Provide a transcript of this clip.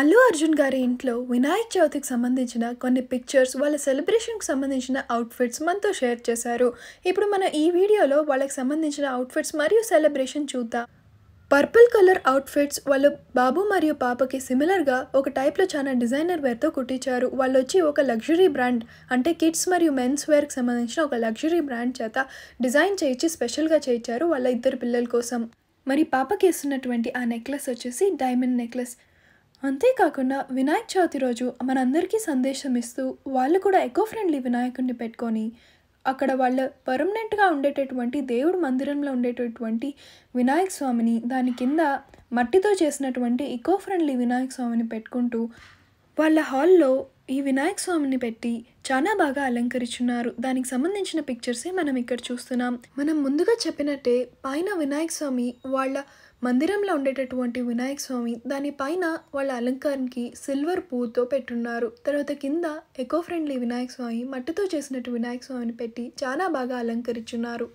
అల్లు అర్జున్ గారి ఇంట్లో వినాయక చవితికి సంబంధించిన కొన్ని పిక్చర్స్ వాళ్ళ సెలబ్రేషన్కి సంబంధించిన అవుట్ఫిట్స్ మనతో షేర్ చేశారు ఇప్పుడు మనం ఈ వీడియోలో వాళ్ళకి సంబంధించిన అవుట్ఫిట్స్ మరియు సెలబ్రేషన్ చూద్దాం పర్పుల్ కలర్ అవుట్ఫిట్స్ వాళ్ళు బాబు మరియు పాపకి సిమిలర్గా ఒక టైప్లో చాలా డిజైనర్ వేర్తో కుట్టించారు వాళ్ళు వచ్చి ఒక లగ్జరీ బ్రాండ్ అంటే కిడ్స్ మరియు మెన్స్ వేర్కి సంబంధించిన ఒక లగ్జరీ బ్రాండ్ చేత డిజైన్ చేయించి స్పెషల్గా చేయించారు వాళ్ళ ఇద్దరు పిల్లల కోసం మరి పాపకి ఇస్తున్నటువంటి ఆ నెక్లెస్ వచ్చేసి డైమండ్ నెక్లెస్ అంతేకాకుండా వినాయక చవితి రోజు మనందరికీ సందేశం ఇస్తూ వాళ్ళు కూడా ఎకో ఫ్రెండ్లీ వినాయకుడిని పెట్టుకొని అక్కడ వాళ్ళ పర్మనెంట్గా ఉండేటటువంటి దేవుడు మందిరంలో ఉండేటటువంటి వినాయక స్వామిని దాని కింద మట్టితో చేసినటువంటి ఎకో ఫ్రెండ్లీ వినాయక స్వామిని పెట్టుకుంటూ వాళ్ళ హాల్లో ఈ వినాయక స్వామిని పెట్టి చాలా బాగా అలంకరిచున్నారు దానికి సంబంధించిన పిక్చర్సే మనం ఇక్కడ చూస్తున్నాం మనం ముందుగా చెప్పినట్టే పైన వినాయక స్వామి వాళ్ళ మందిరంలో ఉండేటటువంటి వినాయక స్వామి దానిపైన వాళ్ళ అలంకారానికి సిల్వర్ పూతో పెట్టున్నారు తర్వాత కింద ఎకో ఫ్రెండ్లీ వినాయక స్వామి మట్టితో చేసినట్టు వినాయక స్వామిని పెట్టి చాలా బాగా అలంకరించున్నారు